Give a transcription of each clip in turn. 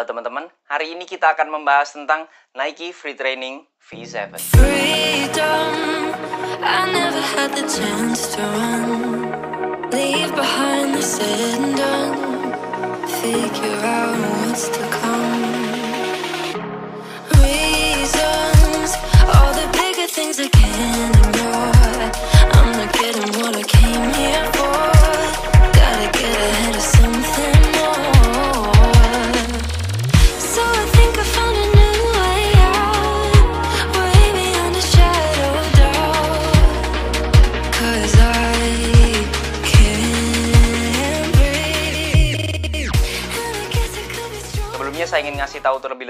Halo teman-teman, hari ini kita akan membahas tentang Nike Free Training V7. Freedom, I never had the chance to run. Leave behind the sand figure out what's to come.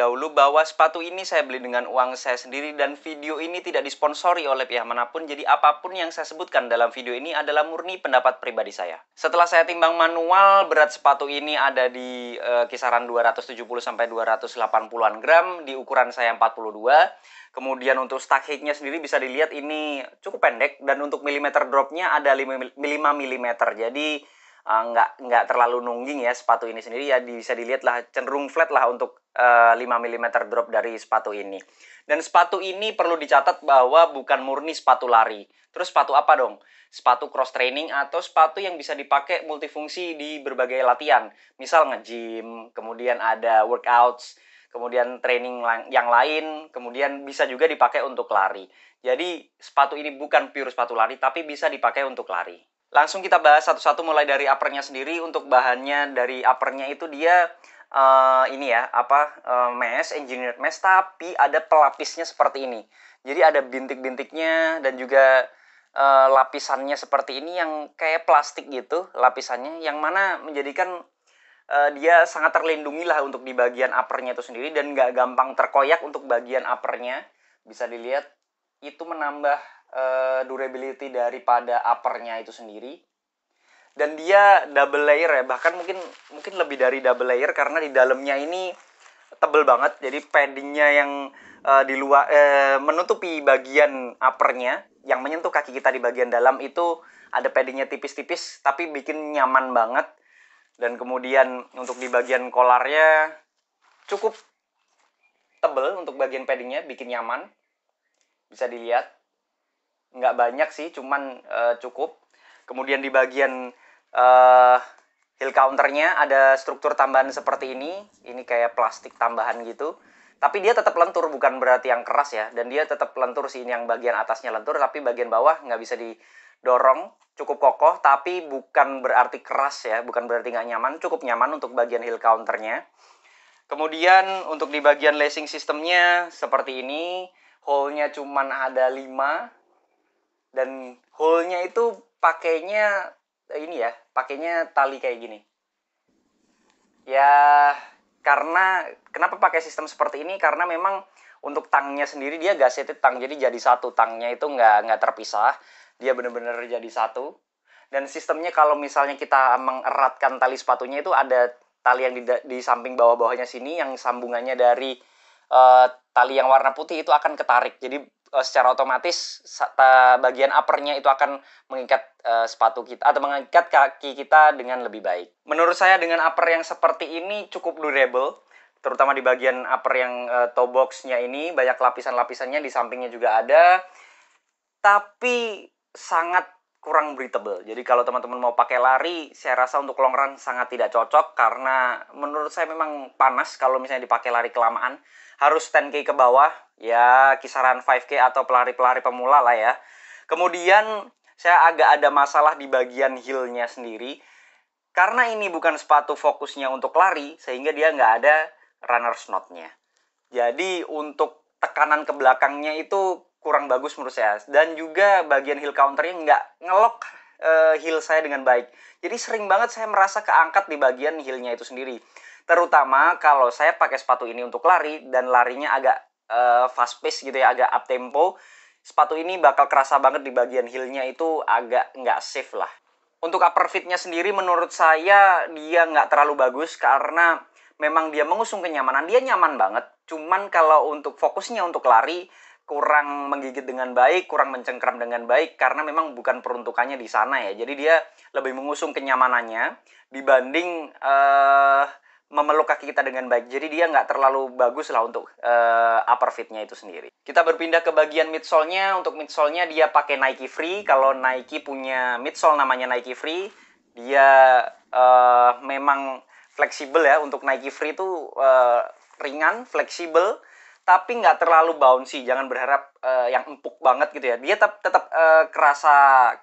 dahulu bahwa sepatu ini saya beli dengan uang saya sendiri dan video ini tidak disponsori oleh pihak manapun. Jadi apapun yang saya sebutkan dalam video ini adalah murni pendapat pribadi saya. Setelah saya timbang manual, berat sepatu ini ada di e, kisaran 270 sampai 280-an gram di ukuran saya 42. Kemudian untuk stack height-nya sendiri bisa dilihat ini cukup pendek dan untuk milimeter dropnya ada 5 mm. Jadi eh, nggak nggak terlalu nungging ya sepatu ini sendiri ya bisa dilihat lah cenderung flat lah untuk 5 eh, mm drop dari sepatu ini. Dan sepatu ini perlu dicatat bahwa bukan murni sepatu lari. Terus sepatu apa dong? Sepatu cross training atau sepatu yang bisa dipakai multifungsi di berbagai latihan. Misal nge-gym, kemudian ada workouts, kemudian training yang lain, kemudian bisa juga dipakai untuk lari. Jadi sepatu ini bukan pure sepatu lari tapi bisa dipakai untuk lari. Langsung kita bahas satu-satu mulai dari uppernya sendiri. Untuk bahannya dari uppernya itu dia uh, ini ya apa uh, mesh, engineered mesh, tapi ada pelapisnya seperti ini. Jadi ada bintik-bintiknya dan juga uh, lapisannya seperti ini yang kayak plastik gitu lapisannya, yang mana menjadikan uh, dia sangat terlindungi lah untuk di bagian uppernya itu sendiri dan nggak gampang terkoyak untuk bagian uppernya. Bisa dilihat itu menambah uh, durability daripada uppernya itu sendiri dan dia double layer ya bahkan mungkin mungkin lebih dari double layer karena di dalamnya ini tebel banget jadi paddingnya yang uh, di luar uh, menutupi bagian uppernya yang menyentuh kaki kita di bagian dalam itu ada paddingnya tipis-tipis tapi bikin nyaman banget dan kemudian untuk di bagian kolarnya cukup tebel untuk bagian paddingnya bikin nyaman bisa dilihat nggak banyak sih cuman uh, cukup kemudian di bagian uh, hill counternya ada struktur tambahan seperti ini ini kayak plastik tambahan gitu tapi dia tetap lentur bukan berarti yang keras ya dan dia tetap lentur sih ini yang bagian atasnya lentur tapi bagian bawah nggak bisa didorong cukup kokoh tapi bukan berarti keras ya bukan berarti nggak nyaman cukup nyaman untuk bagian heel counternya kemudian untuk di bagian lacing sistemnya seperti ini hole-nya cuman ada 5 dan hole-nya itu pakainya ini ya pakainya tali kayak gini ya karena kenapa pakai sistem seperti ini karena memang untuk tangnya sendiri dia gasetit tang jadi jadi satu tangnya itu nggak nggak terpisah dia bener-bener jadi satu dan sistemnya kalau misalnya kita mengeratkan tali sepatunya itu ada tali yang di, di samping bawah-bawahnya sini yang sambungannya dari uh, tali yang warna putih itu akan ketarik jadi Eh, secara otomatis bagian uppernya itu akan mengikat eh, sepatu kita atau mengikat kaki kita dengan lebih baik. Menurut saya dengan upper yang seperti ini cukup durable, terutama di bagian upper yang uh, toe boxnya ini banyak lapisan-lapisannya di sampingnya juga ada, tapi sangat kurang breathable. Jadi kalau teman-teman mau pakai lari, saya rasa untuk long run sangat tidak cocok karena menurut saya memang panas kalau misalnya dipakai lari kelamaan. Harus 10k ke bawah, ya kisaran 5k atau pelari-pelari pemula lah ya. Kemudian saya agak ada masalah di bagian heelnya sendiri. Karena ini bukan sepatu fokusnya untuk lari, sehingga dia nggak ada runner's knot-nya. Jadi untuk tekanan ke belakangnya itu kurang bagus menurut saya dan juga bagian heel counternya nggak ngelok uh, heel saya dengan baik jadi sering banget saya merasa keangkat di bagian heelnya itu sendiri terutama kalau saya pakai sepatu ini untuk lari dan larinya agak uh, fast pace gitu ya agak up tempo sepatu ini bakal kerasa banget di bagian heelnya itu agak nggak safe lah untuk upper fitnya sendiri menurut saya dia nggak terlalu bagus karena memang dia mengusung kenyamanan dia nyaman banget cuman kalau untuk fokusnya untuk lari kurang menggigit dengan baik, kurang mencengkram dengan baik karena memang bukan peruntukannya di sana ya. Jadi dia lebih mengusung kenyamanannya dibanding uh, memeluk kaki kita dengan baik. Jadi dia nggak terlalu bagus lah untuk uh, upper fitnya itu sendiri. Kita berpindah ke bagian midsole-nya. Untuk midsole-nya dia pakai Nike Free. Kalau Nike punya midsole namanya Nike Free, dia uh, memang fleksibel ya. Untuk Nike Free itu uh, ringan, fleksibel tapi nggak terlalu bouncy jangan berharap uh, yang empuk banget gitu ya dia tetap tetap uh, kerasa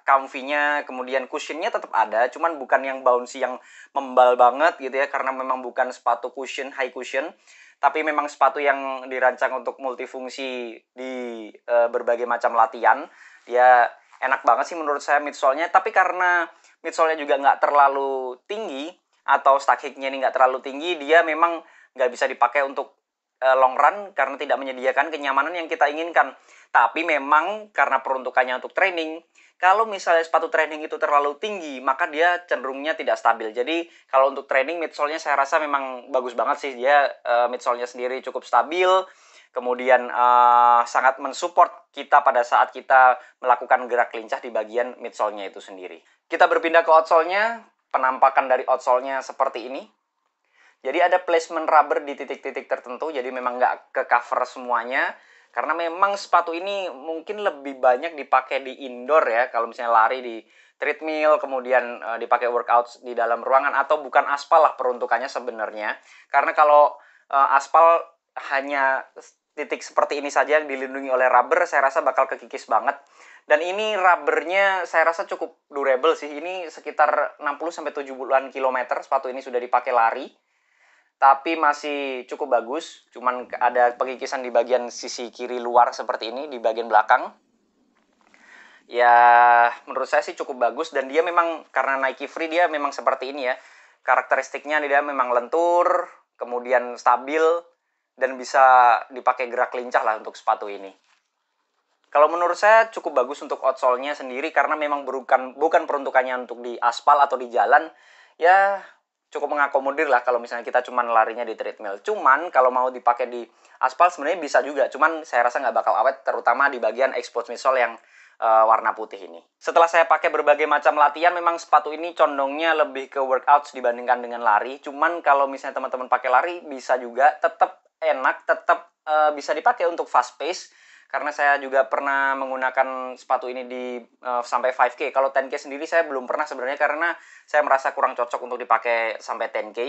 comfy-nya kemudian cushionnya tetap ada cuman bukan yang bouncy yang membal banget gitu ya karena memang bukan sepatu cushion high cushion tapi memang sepatu yang dirancang untuk multifungsi di uh, berbagai macam latihan dia enak banget sih menurut saya midsole-nya tapi karena midsole-nya juga nggak terlalu tinggi atau stack height-nya ini nggak terlalu tinggi dia memang nggak bisa dipakai untuk uh, long run karena tidak menyediakan kenyamanan yang kita inginkan. Tapi memang karena peruntukannya untuk training, kalau misalnya sepatu training itu terlalu tinggi, maka dia cenderungnya tidak stabil. Jadi kalau untuk training midsole-nya saya rasa memang bagus banget sih dia uh, midsole-nya sendiri cukup stabil. Kemudian uh, sangat mensupport kita pada saat kita melakukan gerak lincah di bagian midsole-nya itu sendiri. Kita berpindah ke outsole-nya. Penampakan dari outsole-nya seperti ini. Jadi ada placement rubber di titik-titik tertentu, jadi memang nggak ke cover semuanya. Karena memang sepatu ini mungkin lebih banyak dipakai di indoor ya, kalau misalnya lari di treadmill, kemudian eh, dipakai workout di dalam ruangan atau bukan aspal lah peruntukannya sebenarnya. Karena kalau eh, aspal hanya titik seperti ini saja yang dilindungi oleh rubber, saya rasa bakal kekikis banget. Dan ini rubbernya saya rasa cukup durable sih. Ini sekitar 60 sampai 70-an kilometer sepatu ini sudah dipakai lari tapi masih cukup bagus. Cuman ada pengikisan di bagian sisi kiri luar seperti ini, di bagian belakang. Ya, menurut saya sih cukup bagus dan dia memang karena Nike Free dia memang seperti ini ya. Karakteristiknya dia memang lentur, kemudian stabil dan bisa dipakai gerak lincah lah untuk sepatu ini. Kalau menurut saya cukup bagus untuk outsole-nya sendiri karena memang bukan bukan peruntukannya untuk di aspal atau di jalan. Ya, cukup mengakomodir lah kalau misalnya kita cuman larinya di treadmill. Cuman kalau mau dipakai di aspal sebenarnya bisa juga, cuman saya rasa nggak bakal awet terutama di bagian expose midsole yang uh, warna putih ini. Setelah saya pakai berbagai macam latihan memang sepatu ini condongnya lebih ke workouts dibandingkan dengan lari. Cuman kalau misalnya teman-teman pakai lari bisa juga tetap enak, tetap uh, eh, bisa dipakai untuk fast pace karena saya juga pernah menggunakan sepatu ini di uh, sampai 5K. Kalau 10K sendiri saya belum pernah sebenarnya karena saya merasa kurang cocok untuk dipakai sampai 10K.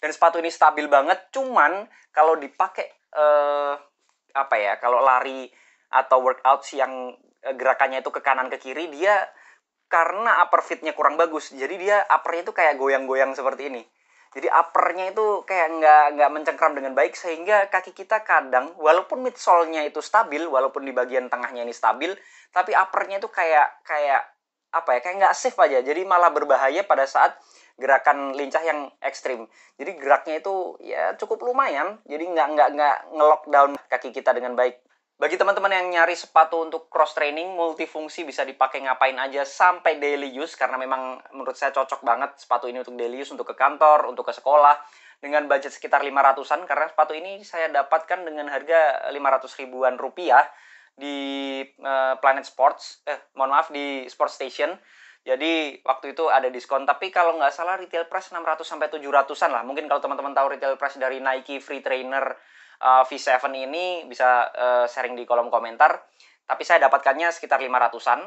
Dan sepatu ini stabil banget, cuman kalau dipakai uh, apa ya, kalau lari atau workout yang eh, gerakannya itu ke kanan ke kiri dia karena upper fitnya kurang bagus jadi dia uppernya itu kayak goyang-goyang seperti ini jadi uppernya itu kayak nggak nggak mencengkram dengan baik sehingga kaki kita kadang walaupun midsole-nya itu stabil walaupun di bagian tengahnya ini stabil tapi uppernya itu kayak kayak apa ya kayak nggak safe aja jadi malah berbahaya pada saat gerakan lincah yang ekstrim jadi geraknya itu ya cukup lumayan jadi nggak nggak nggak ngelockdown kaki kita dengan baik bagi teman-teman yang nyari sepatu untuk cross training, multifungsi bisa dipakai ngapain aja sampai daily use karena memang menurut saya cocok banget sepatu ini untuk daily use untuk ke kantor, untuk ke sekolah dengan budget sekitar 500-an karena sepatu ini saya dapatkan dengan harga 500 ribuan rupiah di eh, Planet Sports, eh mohon maaf di Sport Station. Jadi waktu itu ada diskon, tapi kalau nggak salah retail price 600 sampai 700-an lah. Mungkin kalau teman-teman tahu retail price dari Nike Free Trainer uh, eh, V7 ini bisa eh, sharing di kolom komentar. Tapi saya dapatkannya sekitar 500-an.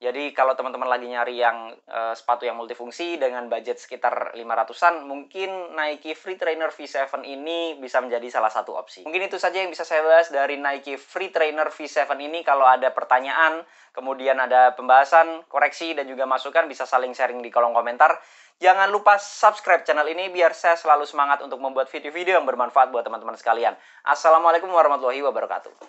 Jadi kalau teman-teman lagi nyari yang eh, sepatu yang multifungsi dengan budget sekitar 500-an, mungkin Nike Free Trainer V7 ini bisa menjadi salah satu opsi. Mungkin itu saja yang bisa saya bahas dari Nike Free Trainer V7 ini. Kalau ada pertanyaan, kemudian ada pembahasan, koreksi, dan juga masukan, bisa saling sharing di kolom komentar. Jangan lupa subscribe channel ini biar saya selalu semangat untuk membuat video-video yang bermanfaat buat teman-teman sekalian. Assalamualaikum warahmatullahi wabarakatuh.